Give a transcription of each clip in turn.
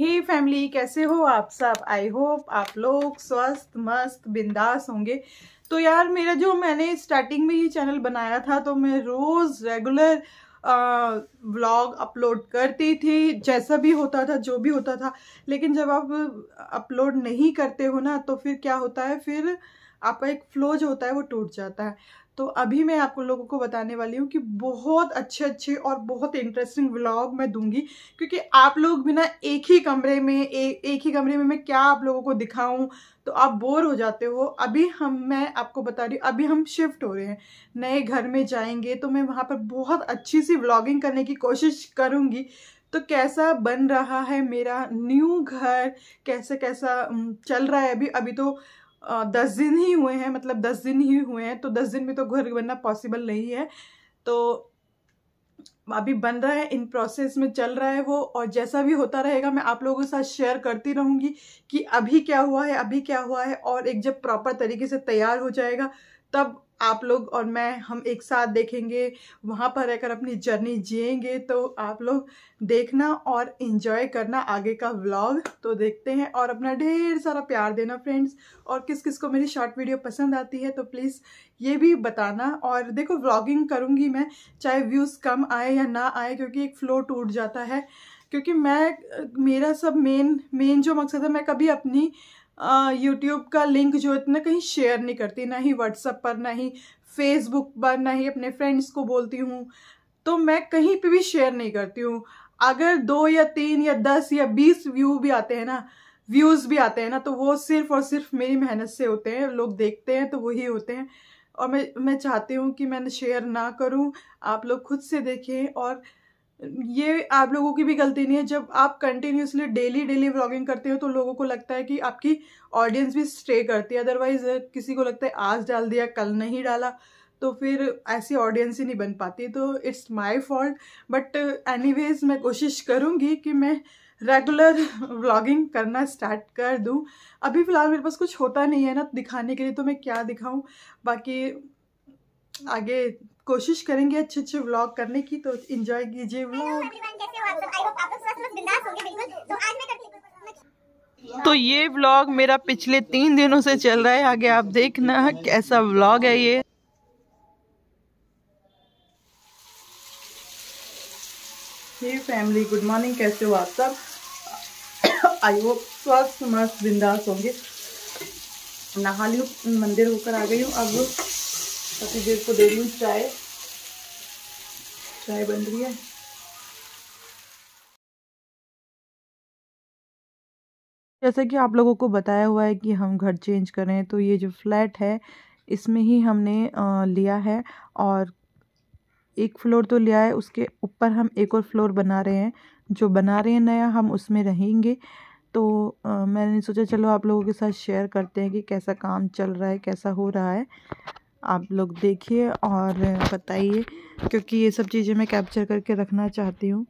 हे hey family कैसे हो आप सब आई होप आप लोग स्वस्थ मस्त बिंदास होंगे तो यार मेरा जो मैंने स्टार्टिंग में ही चैनल बनाया था तो मैं रोज़ रेगुलर व्लॉग अपलोड करती थी जैसा भी होता था जो भी होता था लेकिन जब आप अपलोड नहीं करते हो ना तो फिर क्या होता है फिर आपका एक फ्लो जो होता है वो टूट जाता है तो अभी मैं आप लोगों को बताने वाली हूँ कि बहुत अच्छे अच्छे और बहुत इंटरेस्टिंग व्लॉग मैं दूंगी क्योंकि आप लोग बिना एक ही कमरे में ए, एक ही कमरे में मैं क्या आप लोगों को दिखाऊं तो आप बोर हो जाते हो अभी हम मैं आपको बता रही हूँ अभी हम शिफ्ट हो रहे हैं नए घर में जाएंगे तो मैं वहाँ पर बहुत अच्छी सी व्लॉगिंग करने की कोशिश करूँगी तो कैसा बन रहा है मेरा न्यू घर कैसे कैसा चल रहा है अभी अभी तो दस दिन ही हुए हैं मतलब दस दिन ही हुए हैं तो दस दिन में तो घर बनना पॉसिबल नहीं है तो अभी बन रहा है इन प्रोसेस में चल रहा है वो और जैसा भी होता रहेगा मैं आप लोगों के साथ शेयर करती रहूँगी कि अभी क्या हुआ है अभी क्या हुआ है और एक जब प्रॉपर तरीके से तैयार हो जाएगा तब आप लोग और मैं हम एक साथ देखेंगे वहाँ पर रहकर अपनी जर्नी जिएंगे तो आप लोग देखना और इन्जॉय करना आगे का व्लॉग तो देखते हैं और अपना ढेर सारा प्यार देना फ्रेंड्स और किस किस को मेरी शॉर्ट वीडियो पसंद आती है तो प्लीज़ ये भी बताना और देखो व्लॉगिंग करूँगी मैं चाहे व्यूज़ कम आए या ना आए क्योंकि एक फ़्लो टूट जाता है क्योंकि मैं मेरा सब मेन मेन जो मकसद है मैं कभी अपनी यूट्यूब का लिंक जो इतना कहीं शेयर नहीं करती ना ही व्हाट्सअप पर ना ही फेसबुक पर ना ही अपने फ्रेंड्स को बोलती हूँ तो मैं कहीं पे भी शेयर नहीं करती हूँ अगर दो या तीन या दस या बीस व्यू भी आते हैं ना व्यूज़ भी आते हैं ना तो वो सिर्फ और सिर्फ मेरी मेहनत से होते हैं लोग देखते हैं तो वही होते हैं और मैं मैं चाहती हूँ कि मैं शेयर ना करूँ आप लोग खुद से देखें और ये आप लोगों की भी गलती नहीं है जब आप कंटिन्यूसली डेली डेली व्लॉगिंग करते हो तो लोगों को लगता है कि आपकी ऑडियंस भी स्टे करती है अदरवाइज किसी को लगता है आज डाल दिया कल नहीं डाला तो फिर ऐसी ऑडियंस ही नहीं बन पाती तो it's my fault but anyways मैं कोशिश करूँगी कि मैं रेगुलर व्लॉगिंग करना स्टार्ट कर दूँ अभी फ़िलहाल मेरे पास कुछ होता नहीं है ना दिखाने के लिए तो मैं क्या दिखाऊँ बाकी आगे कोशिश करेंगे अच्छे अच्छे व्लॉग करने की तो इंजॉय कीजिए व्लॉग तो, तो ये व्लॉग मेरा पिछले तीन दिनों से चल रहा है आगे आप देखना कैसा व्लॉग है ये हे फैमिली गुड मॉर्निंग कैसे हो आप सब आई होप स्वस्थ मस्त बिंदास होंगे नहा मंदिर होकर आ गई हूँ अब काफ़ी देर को दे दूँ चाय चाय बन रही है जैसे कि आप लोगों को बताया हुआ है कि हम घर चेंज करें तो ये जो फ्लैट है इसमें ही हमने लिया है और एक फ्लोर तो लिया है उसके ऊपर हम एक और फ्लोर बना रहे हैं जो बना रहे हैं नया हम उसमें रहेंगे तो मैंने सोचा चलो आप लोगों के साथ शेयर करते हैं कि कैसा काम चल रहा है कैसा हो रहा है आप लोग देखिए और बताइए क्योंकि ये सब चीज़ें मैं कैप्चर करके रखना चाहती हूँ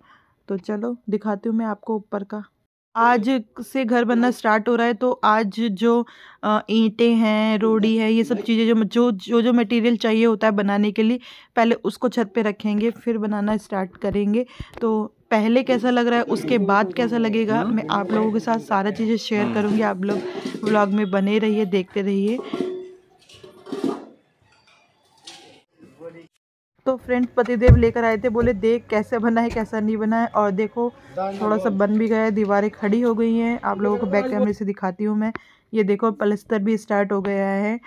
तो चलो दिखाती हूँ मैं आपको ऊपर का आज से घर बनना स्टार्ट हो रहा है तो आज जो ईंटें हैं रोड़ी है ये सब चीज़ें जो जो जो जो मटेरियल चाहिए होता है बनाने के लिए पहले उसको छत पे रखेंगे फिर बनाना स्टार्ट करेंगे तो पहले कैसा लग रहा है उसके बाद कैसा लगेगा मैं आप लोगों के साथ सारा चीज़ें शेयर करूँगी आप लोग व्लॉग में बने रहिए देखते रहिए तो फ्रेंड पतिदेव लेकर आए थे बोले देख कैसे बना है कैसा नहीं बना है और देखो थोड़ा सा बन भी गया है दीवारें खड़ी हो गई हैं आप लोगों को बैक कैमरे से दिखाती हूँ मैं ये देखो पलस्तर भी स्टार्ट हो गया है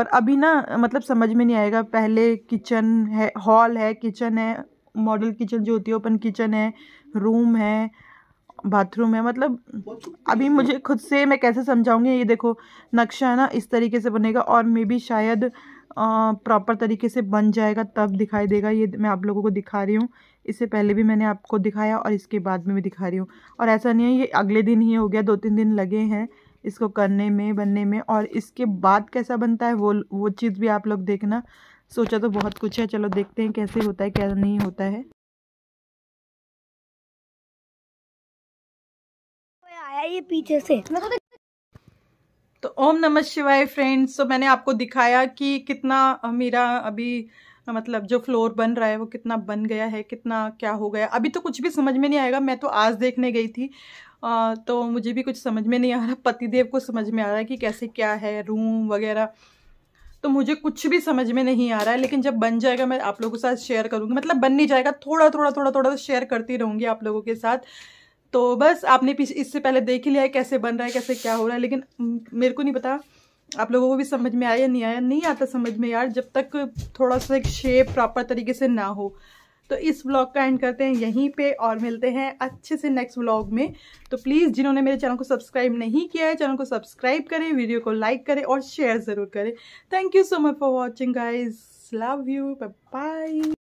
और अभी ना मतलब समझ में नहीं आएगा पहले किचन है हॉल है किचन है मॉडल किचन जो होती है ओपन किचन है रूम है बाथरूम है मतलब अभी मुझे खुद से मैं कैसे समझाऊंगी ये देखो नक्शा है ना इस तरीके से बनेगा और मे भी शायद प्रॉपर तरीके से बन जाएगा तब दिखाई देगा ये मैं आप लोगों को दिखा रही हूँ इससे पहले भी मैंने आपको दिखाया और इसके बाद में भी दिखा रही हूँ और ऐसा नहीं है ये अगले दिन ही हो गया दो तीन दिन लगे हैं इसको करने में बनने में और इसके बाद कैसा बनता है वो वो चीज़ भी आप लोग देखना सोचा तो बहुत कुछ है चलो देखते हैं कैसे होता है क्या नहीं होता है आया ये पीछे से तो ओम नमः शिवाय फ्रेंड्स तो मैंने आपको दिखाया कि कितना मेरा अभी मतलब जो फ्लोर बन रहा है वो कितना बन गया है कितना क्या हो गया अभी तो कुछ भी समझ में नहीं आएगा मैं तो आज देखने गई थी आ, तो मुझे भी कुछ समझ में नहीं आ रहा पतिदेव को समझ में आ रहा है कि कैसे क्या है रूम वगैरह तो मुझे कुछ भी समझ में नहीं आ रहा है लेकिन जब बन जाएगा मैं आप लोगों के साथ शेयर करूँगी मतलब बन नहीं जाएगा थोड़ा थोड़ा थोड़ा थोड़ा शेयर करती रहूँगी आप लोगों के साथ तो बस आपने इससे पहले देख ही लिया है कैसे बन रहा है कैसे क्या हो रहा है लेकिन मेरे को नहीं पता आप लोगों को भी समझ में आया नहीं आया नहीं आता समझ में यार जब तक थोड़ा सा एक शेप प्रॉपर तरीके से ना हो तो इस व्लॉग का एंड करते हैं यहीं पे और मिलते हैं अच्छे से नेक्स्ट व्लॉग में तो प्लीज़ जिन्होंने मेरे चैनल को सब्सक्राइब नहीं किया है चैनल को सब्सक्राइब करें वीडियो को लाइक करें और शेयर ज़रूर करें thank you so much for watching guys love you bye